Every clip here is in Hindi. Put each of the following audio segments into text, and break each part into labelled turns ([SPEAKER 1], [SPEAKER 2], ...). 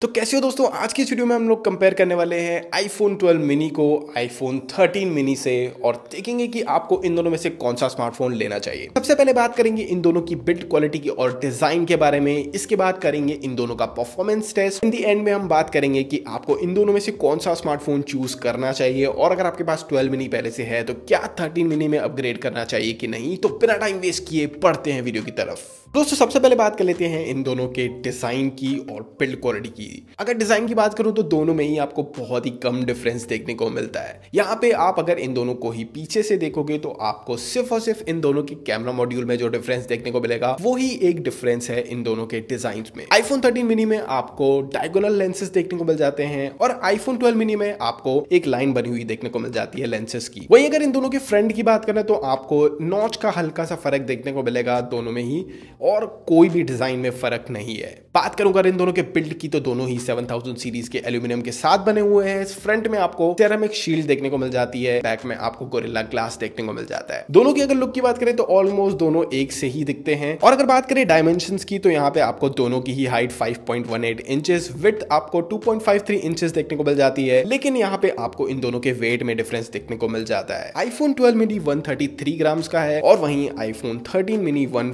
[SPEAKER 1] तो कैसे हो दोस्तों आज की इस वीडियो में हम लोग कंपेयर करने वाले हैं आईफोन 12 मिनी को आईफोन 13 मिनी से और देखेंगे कि आपको इन दोनों में से कौन सा स्मार्टफोन लेना चाहिए सबसे पहले बात करेंगे इन दोनों की बिल्ड क्वालिटी की और डिजाइन के बारे में इसके बाद करेंगे इन दोनों का performance test in the end में हम बात करेंगे कि आपको इन दोनों में से कौन सा स्मार्टफोन चूज करना चाहिए और अगर आपके पास ट्वेल्व मिनी पहले से है तो क्या थर्टीन मिनी में अपग्रेड करना चाहिए कि नहीं तो बिना टाइम वेस्ट किए पढ़ते हैं वीडियो की तरफ दोस्तों सबसे पहले बात कर लेते हैं इन दोनों के डिजाइन की और बिल्ड क्वालिटी की की अगर डिजाइन की बात करूँ तो दोनों में ही आपको बहुत ही कम डिफरेंस देखने को मिलता है यहाँ पे आप अगर इन दोनों को ही पीछे से देखोगे तो आपको सिर्फ और सिर्फ इन दोनों के कैमरा मॉड्यूल में जो डिफरेंस देखने को मिलेगा वो ही एक डिफरेंस है इन दोनों के डिजाइन में आईफोन थर्टीन मिनी में आपको डायगोनल लेंसेज देखने को मिल जाते हैं और आईफोन ट्वेल्व मिनी में आपको एक लाइन बनी हुई देखने को मिल जाती है लेंसेज की वही अगर इन दोनों के फ्रंट की बात करें तो आपको नॉच का हल्का सा फर्क देखने को मिलेगा दोनों में ही और कोई भी डिजाइन में फर्क नहीं है बात अगर इन दोनों के बिल्ड की तो दोनों दोनों ही 7000 सीरीज के एल्यूमिनियम के साथ बने हुए हैं फ्रंट में आपको सेरामिक शील्ड देखने को मिल जाती है बैक में आपको गोरिल्ला ग्लास देखने को मिल जाता है दोनों की अगर लुक की बात करें तो ऑलमोस्ट दोनों एक से ही दिखते हैं और अगर बात करें डायमेंशन की तो यहाँ पे आपको दोनों की ही हाइट फाइव इंचेस विथ आपको टू इंचेस देखने को मिल जाती है लेकिन यहाँ पे आपको इन दोनों के वेट में डिफरेंस देखने को मिल जाता है iPhone twelve mini one grams का है और वहीं iPhone thirteen mini one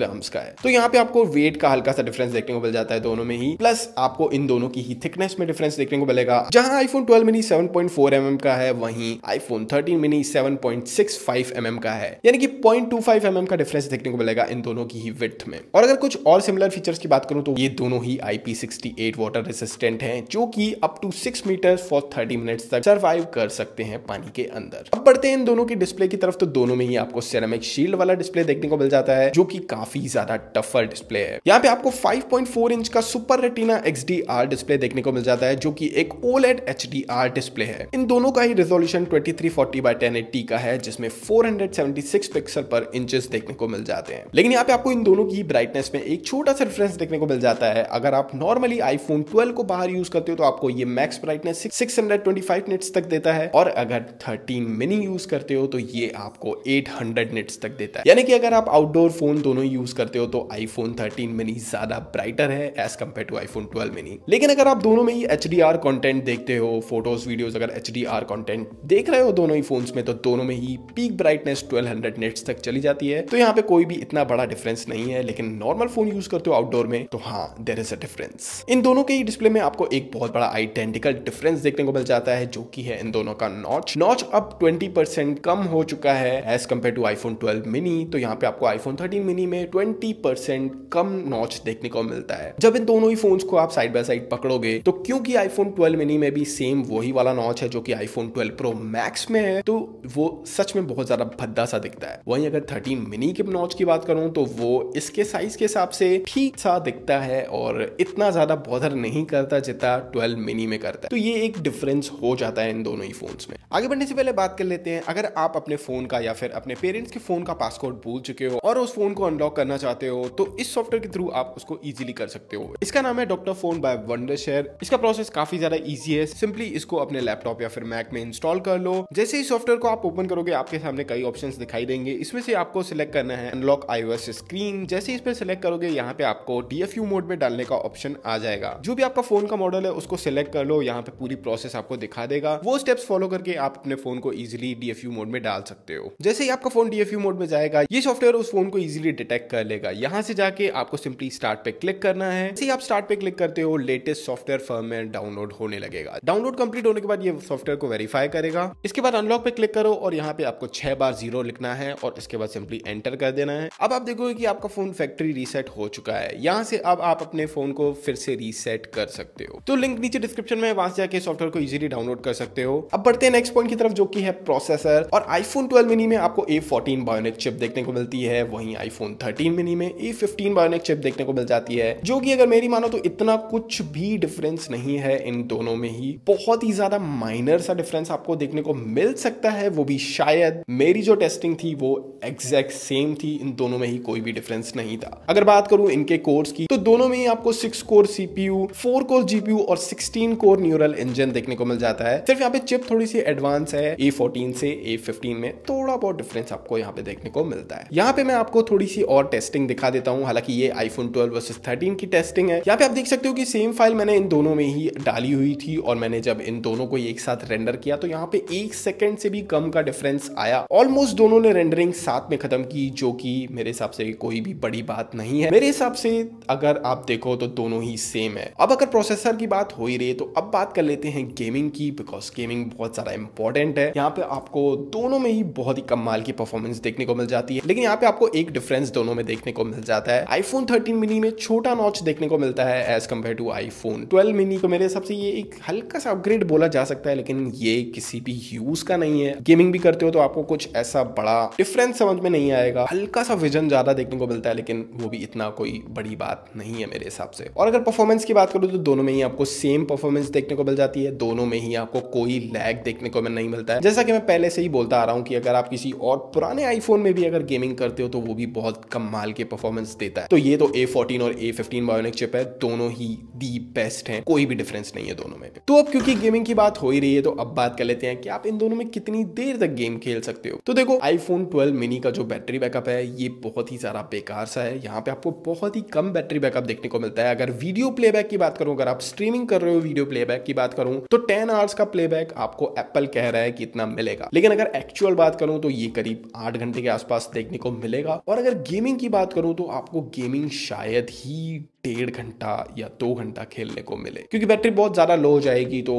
[SPEAKER 1] grams का है तो यहाँ पे आपको वेट का हल्का सा डिफरेंस देखने को मिल जाता है दोनों में ही प्लस आपको आपको इन दोनों की ही थिकनेस में डिफरेंस देखने को मिलेगा जहां आईफोन 12 मिनी 7.4 mm का है वहीं आईफोन 13 मिनी 7.65 mm का है यानी कि 0.25 mm का डिफरेंस देखने को मिलेगा इन दोनों की ही विथ में और अगर कुछ और सिमिलर फीचर्स की बात करूं तो ये दोनों ही IP68 वाटर रेसिस्टेंट हैं जो कि up to 6 meter for 30 minutes तक सर्वाइव कर सकते हैं पानी के अंदर अब बढ़ते हैं इन दोनों की डिस्प्ले की तरफ तो दोनों में ही आपको सेरेमिक शील्ड वाला डिस्प्ले देखने को मिल जाता है जो कि काफी ज्यादा टफर डिस्प्ले है यहाँ पे आपको 5.4 इंच का super retina X HDR display देखने को मिल जाता है जो कि एक OLED HDR डिस्प्ले है इन दोनों का ही रेजोल्यूशन 2340 by 1080 का है जिसमें 476 पिक्सल पर इंचेस देखने को मिल जाते हैं लेकिन यहाँ पे आपको इन दोनों की ब्राइटनेस में एक छोटा सा डिफरेंस देखने को मिल जाता है अगर आप नॉर्मली आईफोन 12 को बाहर यूज करते हो तो आपको ये मैक्स ब्राइटनेस सिक्स हंड्रेड तक देता है और अगर थर्टीन मिनी यूज करते हो तो ये आपको एट हंड्रेड तक देता है यानी कि अगर आप आउटडोर फोन दोनों यूज करते हो तो आईफोन थर्टीन मिनी ज्यादा ब्राइटर है एज कम्पेयर टू आईफोन 12 में नहीं लेकिन अगर आप दोनों में ही एच डी आर कॉन्टेंट देखते हो फोटोज वीडियोज अगर एच डी आर कॉन्टेंट देख रहे हो दोनों ही फोन में तो दोनों में ही peak brightness twelve hundred nits तक चली जाती है तो यहाँ पे कोई भी इतना बड़ा डिफरेंस नहीं है लेकिन नॉर्मल फोन यूज करते हो आउटडोर में तो हाँ there is a difference in दोनों के ही डिस्प्ले में आपको एक बहुत बड़ा आइडेंटिकल डिफरेंस देखने को मिल जाता है जो की है इन दोनों का नॉच नॉच अब ट्वेंटी परसेंट कम हो चुका है as compare to iPhone twelve mini तो यहाँ पे आपको आईफोन थर्टीन मिनी में ट्वेंटी परसेंट कम नॉच देखने को मिलता है जब इन दोनों ही फोन को आप साइड साइड बाय साइड पकड़ोगे तो क्योंकि आईफोन 12 मिनी में भी सेम वही वाला नॉच है जो कि आईफोन 12 प्रो मैक्स में है तो वो सच में बहुत ज्यादा भद्दा सा दिखता है वहीं अगर 13 मिनी के नॉच की बात करूं तो वो इसके साइज के हिसाब से ठीक सा दिखता है और इतना ज्यादा बॉधर नहीं करता जितना ट्वेल्व मिनी में करता है तो ये एक डिफरेंस हो जाता है इन दोनों ही फोन में आगे बढ़ने से पहले बात कर लेते हैं अगर आप अपने फोन का या फिर अपने पेरेंट्स के फोन का पासवर्ड भूल चुके हो और उस फोन को अनलॉक करना चाहते हो तो इस सॉफ्टवेयर के थ्रू आप उसको इजीली कर सकते हो इसका नाम है doctor phone on by Wondershare इसका प्रोसेस काफी ज्यादा ईजी है सिंपली इसको अपने लैपटॉप या फिर मैक में इंस्टॉल कर लो जैसे ही सॉफ्टवेयर को आप ओपन करोगे आपके सामने कई ऑप्शन दिखाई देंगे इसमें से आपको सिलेक्ट करना है अनलॉक आईओएस स्क्रीन जैसे इस पर सिलेक्ट करोगे यहाँ पे आपको डीएफयू मोड में डालने का ऑप्शन आ जाएगा जो भी आपका फोन का मॉडल है उसको सिलेक्ट कर लो यहाँ पे पूरी प्रोसेस आपको दिखा देगा वो स्टेप्स फॉलो करके आप अपने फोन को इजिली डीएफयू मोड में डाल सकते हो जैसे ही आपका फोन डीएफयू मोड में जाएगा ये सॉफ्टवेयर उस फोन को इजिली डिटेक्ट कर लेगा यहाँ से जाके आपको सिंपली स्टार्ट पे क्लिक करना है जैसे ही आप स्टार्ट पे क्लिक करते करते हो लेटेस्ट सॉफ्टवेयर फर्म में डाउनलोड होने लगेगा डाउनलोड कंप्लीट होने के बाद ये सॉफ्टवेयर को वेरीफाई करेगा इसके बाद अनलॉक पे क्लिक करो और यहाँ पे आपको छह बार जीरो लिखना है और इसके बाद सिंपली एंटर कर देना है अब आप देखोगे की आपका फोन फैक्ट्री रीसेट हो चुका है यहाँ से अब आप अपने फोन को फिर से रीसेट कर सकते हो तो लिंक नीचे डिस्क्रिप्शन में वहां से जाके सॉफ्टवेयर को इजिली डाउनलोड कर सकते हो अब बढ़ते हैं नेक्स्ट पॉइंट की तरफ जो की है प्रोसेसर और आईफोन ट्वेल्व मिनी में आपको ए फोर्टीन बायोनिक चिप देखने को मिलती है वहीं आईफोन थर्टीन मिनी में ए फिफ्टीन बायोनिक चिप देखने को मिल जाती है जो कि अगर मेरी मानो तो इतना कुछ भी डिफरेंस नहीं है इन दोनों में ही बहुत ही ज्यादा माइनर सा डिफरेंस आपको देखने को मिल सकता है वो भी शायद मेरी जो टेस्टिंग थी वो एग्जैक्ट सेम थी इन दोनों में ही कोई भी डिफरेंस नहीं था अगर बात करूं इनके कोर्स की तो दोनों में ही आपको six core CPU four core GPU और सिक्सटीन कोर न्यूरल इंजन देखने को मिल जाता है सिर्फ यहाँ पे चिप थोड़ी सी एडवांस है ए फोर्टीन से ए फिफ्टीन में थोड़ा बहुत डिफरेंस आपको यहाँ पे देखने को मिलता है यहाँ पे मैं आपको थोड़ी सी और टेस्टिंग दिखा देता हूँ हालांकि ये आईफोन ट्वेल्व वर्सेज थर्टीन की टेस्टिंग है यहाँ पे आप देख सकते हो क्योंकि सेम फाइल मैंने इन दोनों में ही डाली हुई थी और मैंने जब इन दोनों को एक साथ रेंडर किया तो यहाँ पे एक सेकेंड से भी कम का डिफरेंस आया ऑलमोस्ट दोनों ने रेंडरिंग साथ में खत्म की जो कि मेरे हिसाब से कोई भी बड़ी बात नहीं है मेरे हिसाब से अगर आप देखो तो दोनों ही सेम है अब अगर प्रोसेसर की बात हो ही रही तो अब बात कर लेते हैं गेमिंग की बिकॉज गेमिंग बहुत ज्यादा इंपॉर्टेंट है यहाँ पे आपको दोनों में ही बहुत ही कम माल की परफॉर्मेंस देखने को मिल जाती है लेकिन यहाँ पे आपको एक डिफरेंस दोनों में देखने को मिल जाता है आईफोन थर्टीन मिनी में छोटा नॉच देखने को मिलता है as compare compare to iPhone twelve mini तो मेरे हिसाब से ये एक हल्का सा अपग्रेड बोला जा सकता है लेकिन ये किसी भी यूज का नहीं है गेमिंग भी करते हो तो आपको कुछ ऐसा बड़ा डिफरेंस समझ में नहीं आएगा हल्का सा विजन ज्यादा देखने को मिलता है लेकिन वो भी इतना कोई बड़ी बात नहीं है मेरे हिसाब से और अगर परफॉर्मेंस की बात करूँ तो दोनों में ही आपको सेम परफॉर्मेंस देखने को मिल जाती है दोनों में ही आपको कोई लैग देखने को नहीं मिलता है जैसा कि मैं पहले से ही बोलता आ रहा हूँ कि अगर आप किसी और पुराने आईफोन में भी अगर गेमिंग करते हो तो वो भी बहुत कम माल के परफॉर्मेंस देता है तो ये तो ए और ए फिफ्टीन बायोनिक चिप है दोनों ही दी बेस्ट हैं कोई भी डिफरेंस नहीं है दोनों में तो अब क्योंकि गेमिंग की बात हो ही रही है तो अब बात कर लेते हैं कि आप इन दोनों में कितनी देर तक गेम खेल सकते हो तो देखो आईफोन 12 मिनी का जो बैटरी बैकअप है ये बहुत ही सारा बेकार सा है यहाँ पे आपको बहुत ही कम बैटरी बैकअप देखने को मिलता है अगर वीडियो प्लेबैक की बात करूं अगर आप स्ट्रीमिंग कर रहे हो वीडियो प्लेबैक की बात करूं तो टेन आवर्स का प्लेबैक आपको एप्पल कह रहा है कि इतना मिलेगा लेकिन अगर एक्चुअल बात करूं तो ये करीब आठ घंटे के आसपास देखने को मिलेगा और अगर गेमिंग की बात करूं तो आपको गेमिंग शायद ही डेढ़ घंटा या दो घंटा खेलने को मिले क्योंकि बैटरी बहुत ज़्यादा लो हो जाएगी तो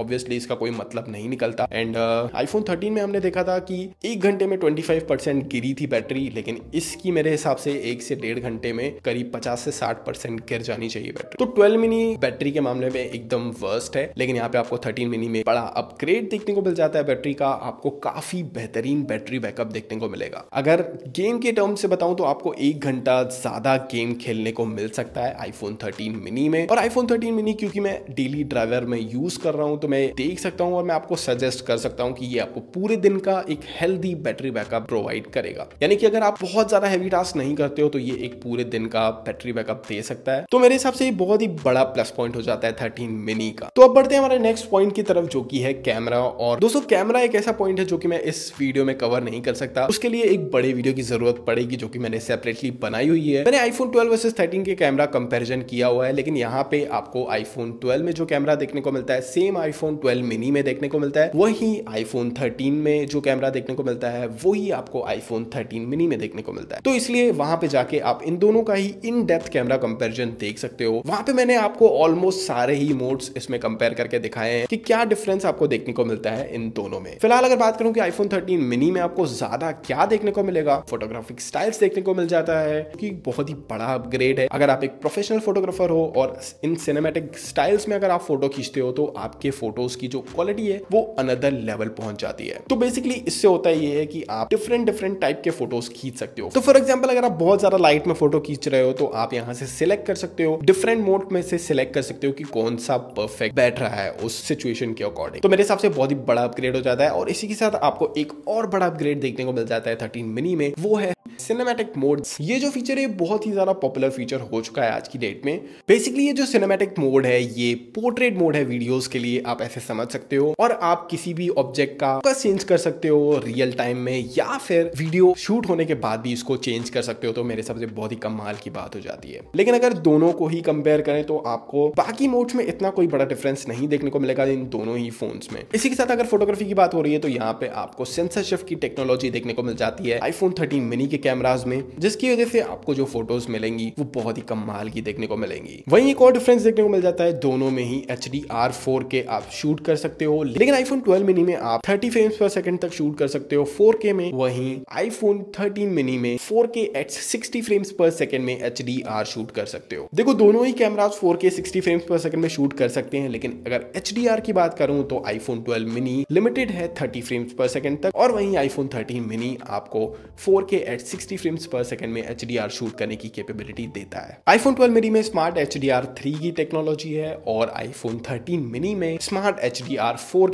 [SPEAKER 1] ऑब्वियसली इसका कोई मतलब नहीं निकलता एंड आईफोन थर्टीन में हमने देखा था कि एक घंटे में ट्वेंटी फाइव परसेंट गिरी थी बैटरी लेकिन इसकी मेरे हिसाब से एक से डेढ़ घंटे में करीब पचास से साठ परसेंट गिर जानी चाहिए बैटरी तो ट्वेल्व मिनी बैटरी के मामले में एकदम वर्स्ट है लेकिन यहाँ पे आपको थर्टीन मिनी में बड़ा अपग्रेड देखने को मिल जाता है बैटरी का आपको काफ़ी बेहतरीन बैटरी बैकअप देखने को मिलेगा अगर गेम के टर्म से बताऊं तो आपको एक घंटा ज़्यादा गेम खेलने को मिल सकता है है आईफोन 13 मिनी में और आईफोन 13 मिनी क्योंकि मैं डेली ड्राइवर में यूज कर रहा हूँ तो मैं देख सकता हूँ और मैं आपको सजेस्ट कर सकता हूँ कि ये आपको पूरे दिन का एक हेल्दी बैटरी बैकअप प्रोवाइड करेगा यानी कि अगर आप बहुत ज्यादा हैवी टास्क नहीं करते हो तो ये एक पूरे दिन का बैटरी बैकअप दे सकता है तो मेरे हिसाब से ये बहुत ही बड़ा प्लस पॉइंट हो जाता है थर्टीन मिनी का तो अब बढ़ते हैं हमारे नेक्स्ट पॉइंट की तरफ जो की है कैमरा और दोस्तों कैमरा एक ऐसा पॉइंट है जो कि मैं इस वीडियो में कवर नहीं कर सकता उसके लिए एक बड़े वीडियो की जरूरत पड़ेगी जो कि मैंने सेपरेटली बनाई हुई है मैंने आईफोन ट्वेल्व वर्सेज थर्टीन के कैमरा कंपैरिजन किया हुआ है लेकिन यहाँ पे आपको आईफोन 12 में जो कैमरा देखने को मिलता है सेम आईफोन 12 मिनी में देखने को मिलता है वही आईफोन 13 में जो कैमरा देखने को मिलता है वही आपको आईफोन 13 मिनी में देखने को मिलता है तो इसलिए वहां पे जाके आप इन दोनों का ही इन डेप्थ कैमरा कंपेरिजन देख सकते हो वहां पे मैंने आपको ऑलमोस्ट सारे ही मोड्स इसमें कंपेयर करके दिखाए हैं कि क्या डिफरेंस आपको देखने को मिलता है इन दोनों में फिलहाल अगर बात करूं कि आईफोन 13 मिनी में आपको ज्यादा क्या देखने को मिलेगा फोटोग्राफिक स्टाइल्स देखने को मिल जाता है कि बहुत ही बड़ा अपग्रेड है अगर आप एक प्रोफेशनल फोटोग्राफर हो और इन सिनेमेटिक स्टाइल्स में अगर आप फोटो खींचते हो तो आपके फोटोज की जो क्वालिटी है वो अनदर लेवल पहुंच जाती है तो बेसिकली इससे होता ये है कि आप डिफरेंट डिफरेंट टाइप के फोटोज खींच सकते हो तो फॉर एग्जाम्पल अगर आप बहुत ज्यादा लाइट में फोटो खींच रहे हो तो आप यहाँ से सिलेक्ट कर सकते हो डिफरेंट मोड में से सिलेक्ट कर सकते हो कि कौन सा परफेक्ट बैठ रहा है उस सिचुएशन के अकॉर्डिंग तो मेरे हिसाब से बहुत ही बड़ा अपग्रेड हो जाता है और इसी के साथ आपको एक और बड़ा अपग्रेड देखने को मिल जाता है थर्टीन मिनी में वो है सिनेमैटिक मोड ये जो फीचर है बहुत ही ज़्यादा पॉपुलर फीचर हो चुका है आज की डेट में बेसिकली ये जो सिनेमैटिक मोड है ये पोर्ट्रेट मोड है वीडियोस के लिए आप ऐसे समझ सकते हो और आप किसी भी ऑब्जेक्ट का चेंज कर सकते हो रियल टाइम में या फिर वीडियो शूट होने के बाद भी इसको चेंज कर सकते हो तो मेरे हिसाब से बहुत ही कम माल की बात हो जाती है लेकिन अगर दोनों को ही कंपेयर करें तो आपको बाकी मोड्स में इतना कोई बड़ा डिफरेंस नहीं देखने को मिलेगा इन दोनों ही फोन्स में इसी के साथ अगर फोटोग्राफी की बात हो रही है तो यहाँ पे आपको सेंसरशिप की टेक्नोलॉजी देखने को मिल जाती है आईफोन थर्टीन मिनी के कैमरे कैमराज में जिसकी वजह से आपको जो फोटोज मिलेंगी वो बहुत ही कम माल की देखने को मिलेंगी वहीं एक और डिफरेंस देखने को मिल जाता है दोनों में ही H D R four K आप शूट कर सकते हो लेकिन आईफोन ट्वेल्व मिनी में आप थर्टी फ्रेम पर सेकंड तक शूट कर सकते हो फोर के में वहीं आईफोन थर्टीन मिनी में four K at sixty frames per second में एच डी आर शूट कर सकते हो देखो दोनों ही cameras four K sixty frames per second में शूट कर सकते हैं लेकिन अगर एच डी आर की बात करूं तो आईफोन ट्वेल्व मिनी लिमिटेड है थर्टी फ्रेम्स पर सेकंड तक और वहीं आईफोन थर्टीन मिनी आपको four K at 60 frames per second में एच शूट करने की कैपेबिलिटी देता है आईफोन 12 मिनी में स्मार्ट एच डी की टेक्नोलॉजी है और आईफोन 13 मिनी में स्मार्ट एच डी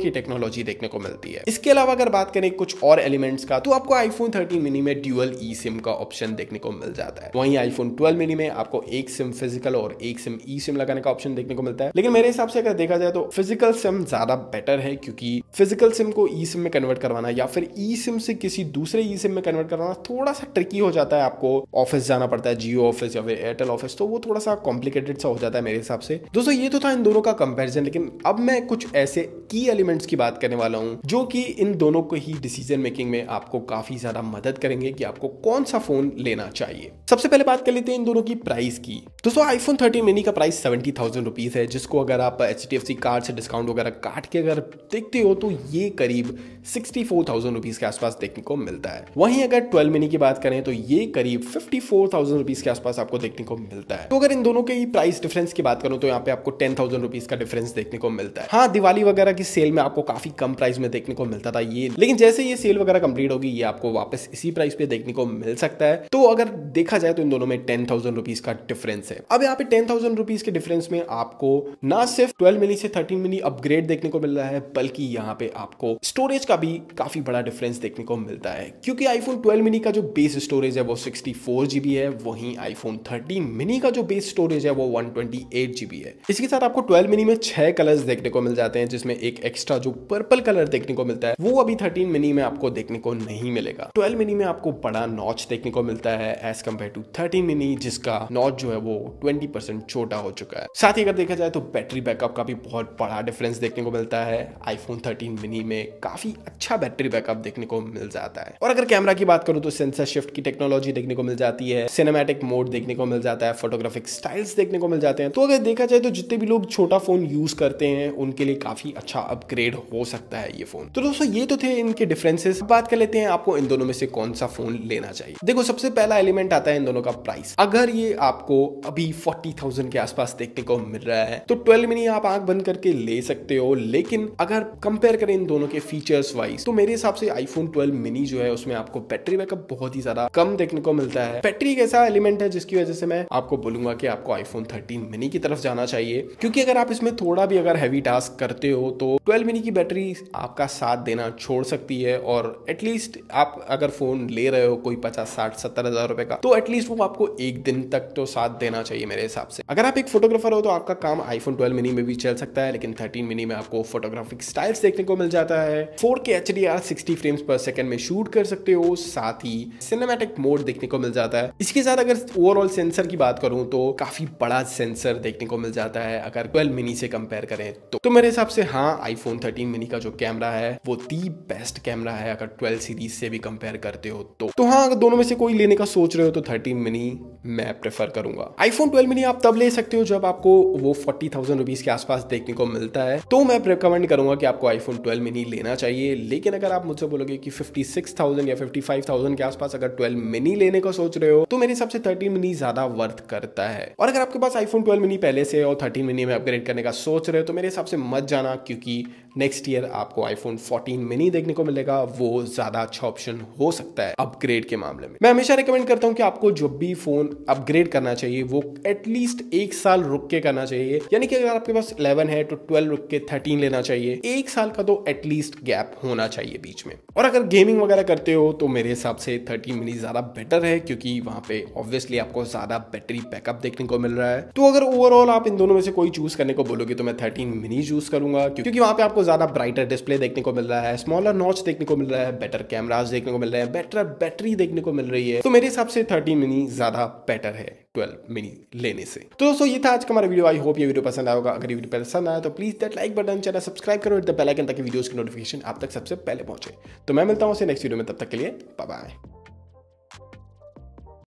[SPEAKER 1] की टेक्नोलॉजी देखने को मिलती है इसके अलावा अगर बात करें कुछ और एलिमेंट्स का तो आपको आईफोन थर्टीन मिनी में ड्यूअल ई सिम का ऑप्शन देखने को मिल जाता है वहीं आईफोन ट्वेल्व मिनी में आपको एक सिम फिजिकल और एक सिम ई सिम लगाने का ऑप्शन देखने को मिलता है लेकिन मेरे हिसाब से अगर देखा जाए तो फिजिकल सिम ज्यादा बेटर है क्योंकि फिजिकल सिम को ई सिम में कन्वर्ट करवाना या फिर ई सिम से किसी दूसरे ई सिम में कन्वर्ट करवाना थोड़ा सा ट्रिकी हो जाता है आपको ऑफिस जाना पड़ता है जियो ऑफिस या फिर एयरटेल ऑफिस तो वो थोड़ा सा कॉम्प्लिकेटेड सा हो जाता है मेरे हिसाब से दोस्तों ये तो था इन दोनों का कंपेरिजन लेकिन अब मैं कुछ ऐसे की एलिमेंट्स की बात करने वाला हूँ जो कि इन दोनों को ही डिसीजन मेकिंग में आपको काफी ज्यादा मदद करेंगे कि आपको कौन सा फोन लेना चाहिए सबसे पहले बात कर लेते हैं इन दोनों की प्राइस की दोस्तों आईफोन थर्टीन मिनी का प्राइस सेवेंटी थाउजेंड रुपीज है जिसको अगर आप H D F C card से डिस्काउंट वगैरह काट के अगर देखते हो तो ये करीब सिक्सटी फोर थाउजेंड रुपीज के आसपास देखने को मिलता है वहीं अगर ट्वेल्व मिनी की बात करें तो ये करीब फिफ्टी फोर थाउजेंड रुपीज के आसपास आपको देखने को मिलता है तो अगर इन दोनों के ही प्राइस डिफरेंस की बात करूं तो यहाँ पे आपको टेन थाउजेंड रुपीज का डिफरेंस देखने को मिलता है हाँ दिवाली वगैरह की सेल में आपको काफी कम प्राइस में देखने को मिलता था ये लेकिन जैसे ये सेल वगैरह कंप्लीट होगी ये आपको वापस इसी प्राइस पे देखने को मिल सकता है तो अगर देखा जाए तो इन दोनों में टेन थाउजेंड रुपीज का डिफरेंस है अब यहाँ पे टेन थाउजेंड रुपीज के डिफरेंस में आपको ना सिर्फ ट्वेल्व मिली से थर्टीन मिली अपग्रेड देखने को मिल रहा है बल्कि यहाँ पे आपको स्टोरेज का भी काफी बड़ा डिफरेंस देखने को मिलता है क्योंकि आईफोन ट्वेल्व मिनी का जो बेस बेस स्टोरेज है वो सिक्सटी फोर जीबी है वहीं आईफोन थर्टीन मिनी का जो बेस स्टोरेज है वो वन ट्वेंटी एट जीबी है इसके साथ आपको ट्वेल्व मिनी में छह कलर्स देखने को मिल जाते हैं जिसमें एक एक्स्ट्रा जो पर्पल कलर देखने को मिलता है वो अभी थर्टीन मिनी में आपको देखने को नहीं मिलेगा ट्वेल्व मिनी में आपको बड़ा नॉच देखने को मिलता है as compare to thirteen mini जिसका नॉच जो है वो ट्वेंटी परसेंट छोटा हो चुका है साथ ही अगर देखा जाए तो बैटरी बैकअप का भी बहुत बड़ा डिफरेंस देखने को मिलता है आईफोन थर्टीन मिनी में काफी अच्छा बैटरी बैकअप देखने को मिल जाता है और अगर कैमरा की बात करूं तो सेंसर शिफ्ट की टेक्नोलॉजी देखने को मिल जाती है सिनेमेटिक मोड देखने को मिल जाता है फोटोग्राफिक स्टाइल्स देखने को मिल जाते हैं तो अगर देखा जाए तो जितने भी लोग छोटा फोन यूज करते हैं उनके लिए काफी अच्छा अपग्रेड हो सकता है ये फोन तो दोस्तों ये तो थे इनके डिफरेंसेस बात कर लेते हैं आपको इन दोनों में से कौन सा फोन लेना चाहिए देखो सबसे पहला एलिमेंट आता है इन दोनों का प्राइस अगर ये आपको अभी फोर्टी थाउजेंड के आसपास देखने को मिल रहा है तो ट्वेल्व मिनी आप आंख बंद करके ले सकते हो लेकिन अगर कंपेयर करें इन दोनों के फीचर्स वाइज तो मेरे हिसाब से आईफोन ट्वेल्व मिनी जो है उसमें आपको बैटरी बैकअप बहुत ही ज्यादा कम देखने को मिलता है बैटरी एक ऐसा एलिमेंट है जिसकी वजह से मैं आपको बोलूंगा कि आपको आईफोन थर्टीन मिनी की तरफ जाना चाहिए क्योंकि अगर आप इसमें थोड़ा भी अगर हैवी टास्क करते हो तो ट्वेल्व मिनी की बैटरी आपका साथ देना छोड़ सकती है और एटलीस्ट आप अगर फोन ले रहे हो कोई पचास साठ सत्तर हजार रुपए का तो एटलीस्ट वो आपको एक दिन तक तो साथ देना चाहिए मेरे हिसाब से अगर आप एक फोटोग्राफर हो तो आपका काम आईफोन ट्वेल्व मिनी में भी चल सकता है लेकिन थर्टीन मिनी में आपको फोटोग्राफिक स्टाइल्स देखने को मिल जाता है four K H D R sixty frames per second में शूट कर सकते हो साथ ही सिनेमैटिक मोड देखने को मिल जाता है इसके साथ अगर ओवरऑल सेंसर की बात करूं तो काफी बड़ा सेंसर देखने को मिल जाता है अगर ट्वेल्व मिनी से कंपेयर करें तो, तो मेरे हिसाब से हाँ आईफोन फोन मिनी का जो कैमरा है वो दी बेस्ट कैमरा है अगर ट्वेल्व सीरीज से भी कंपेयर करते हो तो, तो हाँ अगर दोनों में से कोई लेने का सोच रहे हो तो थर्टीन मिनी मैं प्रेफर करूंगा आईफोन ट्वेल्व मिनी आप तब ले सकते हो जब आपको वो फोर्टी थाउजेंड रुपीज के आसपास देखने को मिलता है तो मैं रिकमेंड करूंगा कि आपको आईफोन ट्वेल्व मिनी लेना चाहिए लेकिन अगर आप मुझसे बोलोगे कि फिफ्टी सिक्स थाउजेंड या फिफ्टी फाइव थाउजेंड के आसपास अगर ट्वेल्व मिनी लेने का सोच रहे हो तो मेरे हिसाब से थर्टीन मिनी ज्यादा वर्थ करता है और अगर आपके पास आईफोन ट्वेल्व मिनी पहले से और थर्टीन मिनी में अपग्रेड करने का सोच रहे हो तो मेरे हिसाब से मत जाना क्योंकि नेक्स्ट ईयर आपको आईफोन 14 मिनी देखने को मिलेगा वो ज्यादा अच्छा ऑप्शन हो सकता है अपग्रेड के मामले में मैं हमेशा रिकमेंड करता हूँ कि आपको जब भी फोन अपग्रेड करना चाहिए वो एटलीस्ट एक साल रुक के करना चाहिए यानी कि अगर आपके पास इलेवन है तो ट्वेल्व रुक के थर्टीन लेना चाहिए एक साल का तो एटलीस्ट गैप होना चाहिए बीच में और अगर गेमिंग वगैरह करते हो तो मेरे हिसाब से थर्टीन मिनी ज्यादा बेटर है क्योंकि वहां पे ऑब्वियसली आपको ज्यादा बैटरी बैकअप देखने को मिल रहा है तो अगर ओवरऑल आप इन दोनों में से कोई चूज करने को बोलोगे तो मैं थर्टीन मिनी चूज करूंगा क्योंकि वहां पे आपको ज़्यादा ब्राइटर डिस्प्ले देखने को मिल रहा है स्मॉलर नॉच देखने को मिल रहा है बेटर कैमराज देखने को मिल रहे हैं बेटर बैटरी देखने को मिल रही है तो मेरे हिसाब से थर्टी मिनी ज़्यादा बेटर है 12 मिनी लेने से तो दोस्तों ये था आज का हमारा वीडियो आई होप ये वीडियो पसंद आएगा अगर ये वीडियो पसंद आया तो please that like button channel subscribe करो इट द बेल आइकन ताकि वीडियोस की नोटिफिकेशन आप तक सबसे पहले पहुंचे तो मैं मिलता हूं उसे नेक्स्ट वीडियो में तब तक के लिए बाय बाय